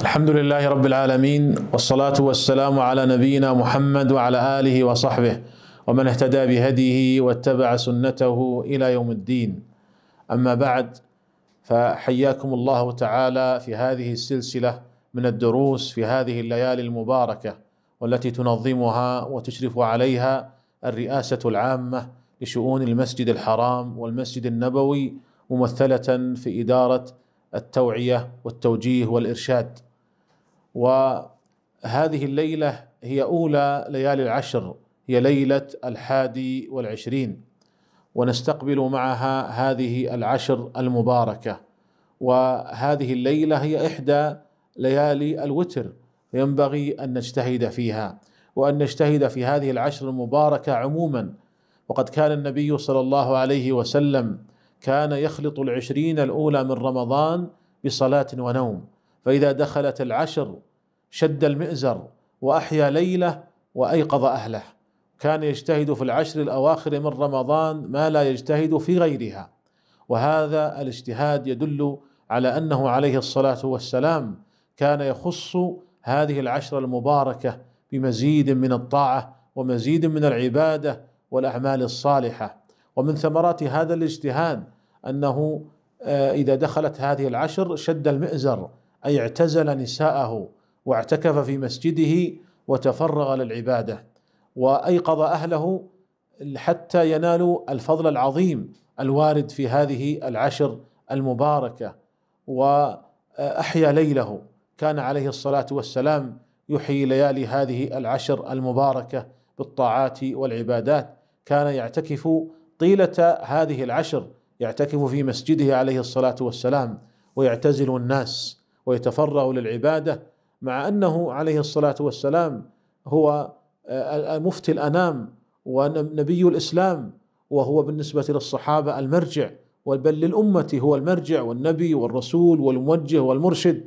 الحمد لله رب العالمين والصلاة والسلام على نبينا محمد وعلى آله وصحبه ومن اهتدى بهديه واتبع سنته إلى يوم الدين أما بعد فحياكم الله تعالى في هذه السلسلة من الدروس في هذه الليالي المباركة والتي تنظمها وتشرف عليها الرئاسة العامة لشؤون المسجد الحرام والمسجد النبوي ممثلة في إدارة التوعيه والتوجيه والارشاد وهذه الليلة هي أولى ليالي العشر هي ليلة الحادي والعشرين ونستقبل معها هذه العشر المباركة وهذه الليلة هي إحدى ليالي الوتر ينبغي أن نجتهد فيها وأن نجتهد في هذه العشر المباركة عموما وقد كان النبي صلى الله عليه وسلم كان يخلط العشرين الأولى من رمضان بصلاة ونوم فإذا دخلت العشر شد المئزر وأحيا ليلة وأيقظ أهله كان يجتهد في العشر الأواخر من رمضان ما لا يجتهد في غيرها وهذا الاجتهاد يدل على أنه عليه الصلاة والسلام كان يخص هذه العشر المباركة بمزيد من الطاعة ومزيد من العبادة والأعمال الصالحة ومن ثمرات هذا الاجتهاد أنه آه، إذا دخلت هذه العشر شد المئزر اي اعتزل نساءه واعتكف في مسجده وتفرغ للعباده وايقظ اهله حتى ينالوا الفضل العظيم الوارد في هذه العشر المباركه واحيا ليله كان عليه الصلاه والسلام يحيي ليالي هذه العشر المباركه بالطاعات والعبادات كان يعتكف طيله هذه العشر يعتكف في مسجده عليه الصلاه والسلام ويعتزل الناس ويتفرغ للعباده مع انه عليه الصلاه والسلام هو آه، مفتي الانام ونبي الاسلام وهو بالنسبه للصحابه المرجع بل للامه هو المرجع والنبي والرسول والموجه والمرشد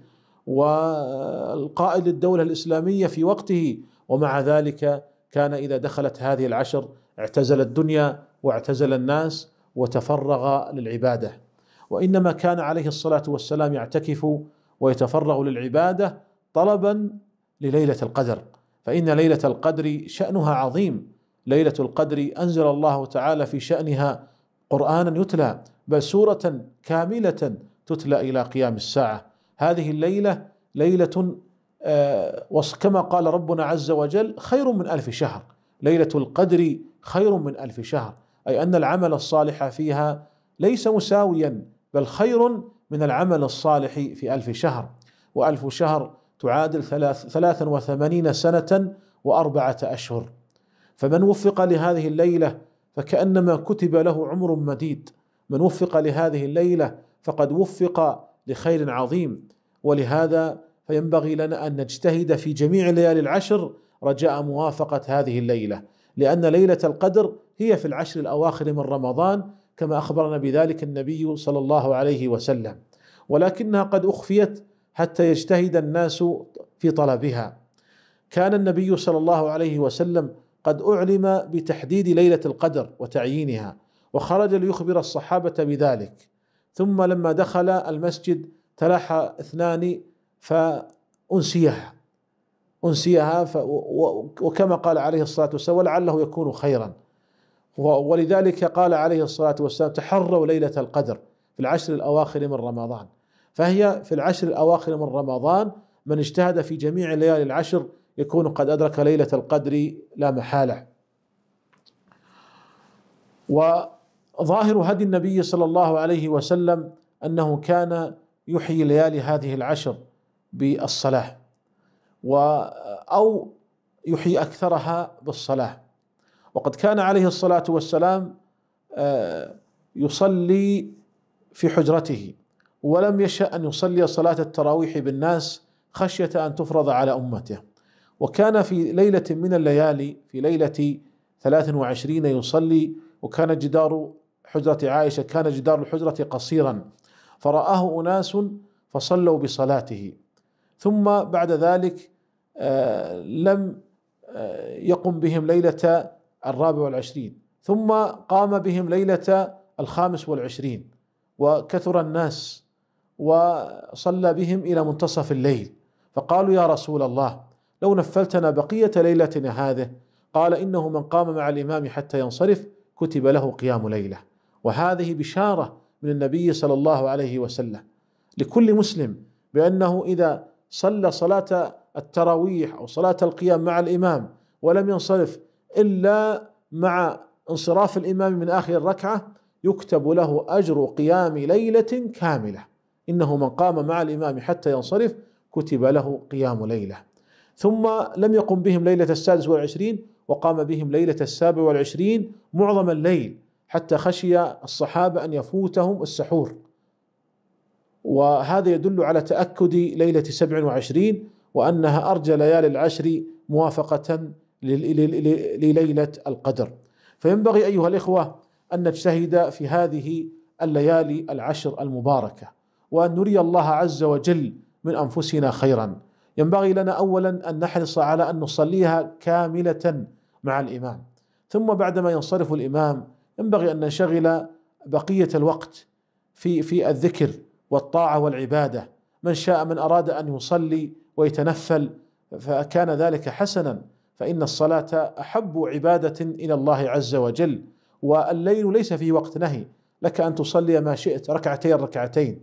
والقائد الدوله الاسلاميه في وقته ومع ذلك كان اذا دخلت هذه العشر اعتزل الدنيا واعتزل الناس وتفرغ للعباده وانما كان عليه الصلاه والسلام يعتكف ويتفرغ للعباده طلبا لليله القدر فان ليله القدر شانها عظيم ليله القدر انزل الله تعالى في شانها قرانا يتلى بل سوره كامله تتلى الى قيام الساعه هذه الليله ليله آه، كما قال ربنا عز وجل خير من ألف شهر ليلة القدر خير من ألف شهر أي أن العمل الصالح فيها ليس مساويا بل خير من العمل الصالح في ألف شهر وألف شهر تعادل ثلاث ثلاثا وثمانين سنة وأربعة أشهر فمن وفق لهذه الليلة فكأنما كتب له عمر مديد من وفق لهذه الليلة فقد وفق لخير عظيم ولهذا فينبغي لنا أن نجتهد في جميع ليالي العشر رجاء موافقة هذه الليلة لأن ليلة القدر هي في العشر الأواخر من رمضان كما اخبرنا بذلك النبي صلى الله عليه وسلم ولكنها قد اخفيت حتى يجتهد الناس في طلبها كان النبي صلى الله عليه وسلم قد اعلم بتحديد ليله القدر وتعيينها وخرج ليخبر الصحابه بذلك ثم لما دخل المسجد تلاحى اثنان فانسيها انسيها وكما قال عليه الصلاه والسلام ولعله يكون خيرا ولذلك قال عليه الصلاة والسلام تحروا ليلة القدر في العشر الأواخر من رمضان فهي في العشر الأواخر من رمضان من اجتهد في جميع الليالي العشر يكون قد أدرك ليلة القدر لا محالة وظاهر هدي النبي صلى الله عليه وسلم أنه كان يحيي ليالي هذه العشر بالصلاة أو يحيي أكثرها بالصلاة وقد كان عليه الصلاة والسلام آه، يصلي في حجرته ولم يشأ أن يصلي صلاة التراويح بالناس خشية أن تفرض على أمته وكان في ليلة من الليالي في ليلة 23 يصلي وكان جدار حجرة عائشة كان جدار الحجرة قصيرا فرآه أناس فصلوا بصلاته ثم بعد ذلك آه، لم آه، يقم بهم ليلة الرابع والعشرين ثم قام بهم ليلة الخامس والعشرين وكثر الناس وصلى بهم إلى منتصف الليل فقالوا يا رسول الله لو نفلتنا بقية ليلتنا هذه قال إنه من قام مع الإمام حتى ينصرف كتب له قيام ليلة وهذه بشارة من النبي صلى الله عليه وسلم لكل مسلم بأنه إذا صلى صلاة التراويح أو صلاة القيام مع الإمام ولم ينصرف إلا مع انصراف الإمام من آخر الركعة يكتب له أجر قيام ليلة كاملة إنه من قام مع الإمام حتى ينصرف كتب له قيام ليلة ثم لم يقم بهم ليلة السادس والعشرين وقام بهم ليلة السابع والعشرين معظم الليل حتى خشي الصحابة أن يفوتهم السحور وهذا يدل على تأكد ليلة سبع وعشرين وأنها أرجى ليالي العشر موافقة لليله القدر فينبغي ايها الاخوه ان نجتهد في هذه الليالي العشر المباركه وان نري الله عز وجل من انفسنا خيرا ينبغي لنا اولا ان نحرص على ان نصليها كامله مع الامام ثم بعدما ينصرف الامام ينبغي ان ننشغل بقيه الوقت في في الذكر والطاعه والعباده من شاء من اراد ان يصلي ويتنفل فكان ذلك حسنا فإن الصلاة أحب عبادة إلى الله عز وجل والليل ليس في وقت نهي لك أن تصلي ما شئت ركعتين ركعتين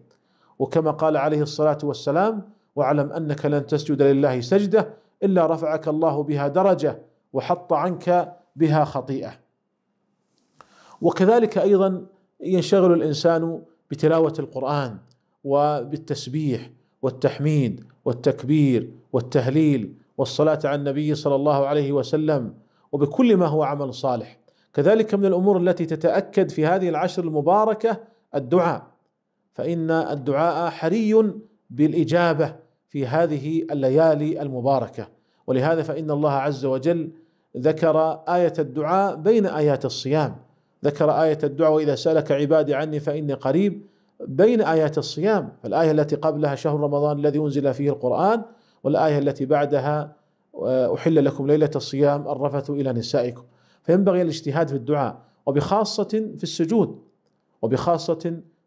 وكما قال عليه الصلاة والسلام واعلم أنك لن تسجد لله سجدة إلا رفعك الله بها درجة وحط عنك بها خطيئة وكذلك أيضا ينشغل الإنسان بتلاوة القرآن وبالتسبيح والتحميد والتكبير والتهليل والصلاة على النبي صلى الله عليه وسلم وبكل ما هو عمل صالح كذلك من الأمور التي تتأكد في هذه العشر المباركة الدعاء فإن الدعاء حري بالإجابة في هذه الليالي المباركة ولهذا فإن الله عز وجل ذكر آية الدعاء بين آيات الصيام ذكر آية الدعاء وإذا سألك عبادي عني فإني قريب بين آيات الصيام فالآية التي قبلها شهر رمضان الذي أنزل فيه القرآن والآية التي بعدها أحل لكم ليلة الصيام الرفث إلى نسائكم فينبغي الاجتهاد في الدعاء وبخاصة في السجود وبخاصة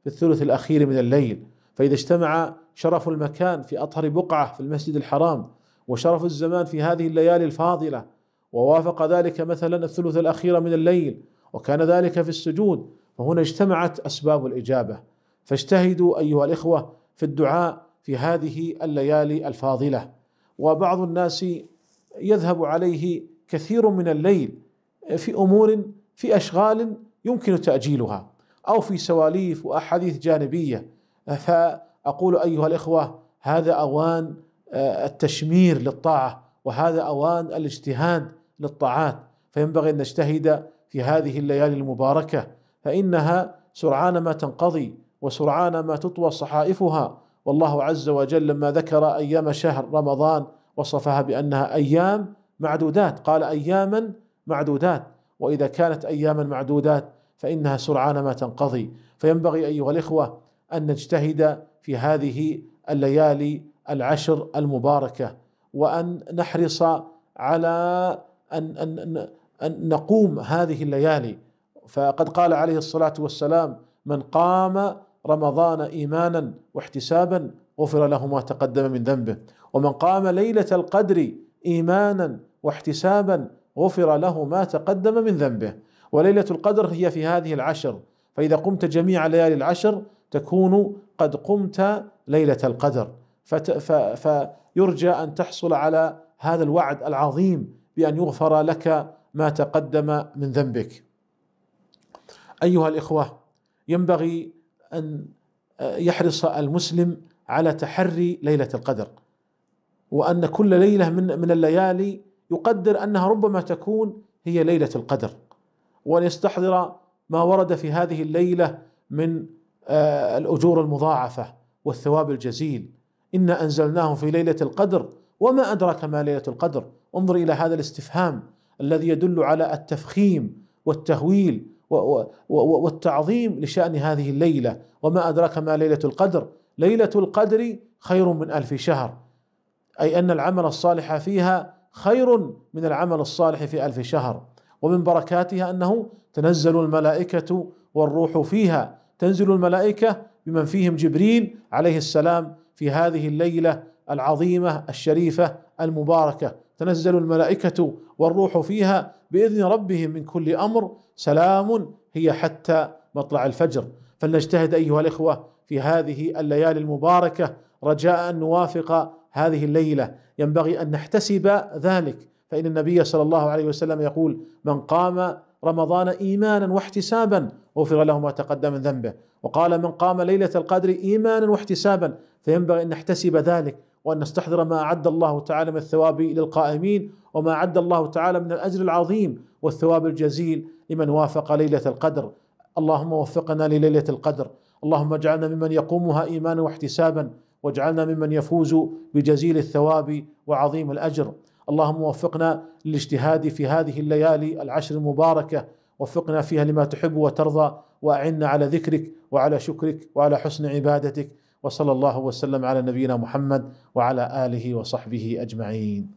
في الثلث الأخير من الليل فإذا اجتمع شرف المكان في أطهر بقعة في المسجد الحرام وشرف الزمان في هذه الليالي الفاضلة ووافق ذلك مثلا الثلث الأخير من الليل وكان ذلك في السجود فهنا اجتمعت أسباب الإجابة فاجتهدوا أيها الإخوة في الدعاء في هذه الليالي الفاضله وبعض الناس يذهب عليه كثير من الليل في امور في اشغال يمكن تاجيلها او في سواليف واحاديث جانبيه فاقول ايها الاخوه هذا اوان آه، التشمير للطاعه وهذا اوان الاجتهاد للطاعات فينبغي ان نجتهد في هذه الليالي المباركه فانها سرعان ما تنقضي وسرعان ما تطوى صحائفها والله عز وجل لما ذكر ايام شهر رمضان وصفها بانها ايام معدودات قال اياما معدودات واذا كانت اياما معدودات فانها سرعان ما تنقضي فينبغي ايها الاخوه ان نجتهد في هذه الليالي العشر المباركه وان نحرص على ان ان ان نقوم هذه الليالي فقد قال عليه الصلاه والسلام من قام رمضان ايمانا واحتسابا غفر له ما تقدم من ذنبه ومن قام ليله القدر ايمانا واحتسابا غفر له ما تقدم من ذنبه وليله القدر هي في هذه العشر فاذا قمت جميع ليالي العشر تكون قد قمت ليله القدر فت... ف... فيرجى ان تحصل على هذا الوعد العظيم بان يغفر لك ما تقدم من ذنبك. ايها الاخوه ينبغي ان يحرص المسلم على تحري ليله القدر وان كل ليله من من الليالي يقدر انها ربما تكون هي ليله القدر وان يستحضر ما ورد في هذه الليله من آه، الاجور المضاعفه والثواب الجزيل انا انزلناه في ليله القدر وما ادراك ما ليله القدر انظر الى هذا الاستفهام الذي يدل على التفخيم والتهويل والتعظيم لشأن هذه الليلة وما أدراك ما ليلة القدر ليلة القدر خير من ألف شهر أي أن العمل الصالح فيها خير من العمل الصالح في ألف شهر ومن بركاتها أنه تنزل الملائكة والروح فيها تنزل الملائكة بمن فيهم جبريل عليه السلام في هذه الليلة العظيمة الشريفة المباركة تنزل الملائكة والروح فيها بإذن ربهم من كل أمر سلام هي حتى مطلع الفجر فلنجتهد أيها الإخوة في هذه الليالي المباركة رجاء أن نوافق هذه الليلة ينبغي أن نحتسب ذلك فإن النبي صلى الله عليه وسلم يقول من قام رمضان ايمانا واحتسابا غفر له ما تقدم من ذنبه وقال من قام ليله القدر ايمانا واحتسابا فينبغي ان نحتسب ذلك وأن نستحضر ما أعد الله تعالى من الثواب للقائمين وما أعد الله تعالى من الأجر العظيم والثواب الجزيل لمن وافق ليلة القدر اللهم وفقنا لليلة القدر اللهم اجعلنا ممن يقومها إيمانا واحتسابا واجعلنا ممن يفوز بجزيل الثواب وعظيم الأجر اللهم وفقنا للاجتهاد في هذه الليالي العشر المباركة وفقنا فيها لما تحب وترضى وأعنا على ذكرك وعلى شكرك وعلى حسن عبادتك وصلى الله وسلم على نبينا محمد وعلى اله وصحبه اجمعين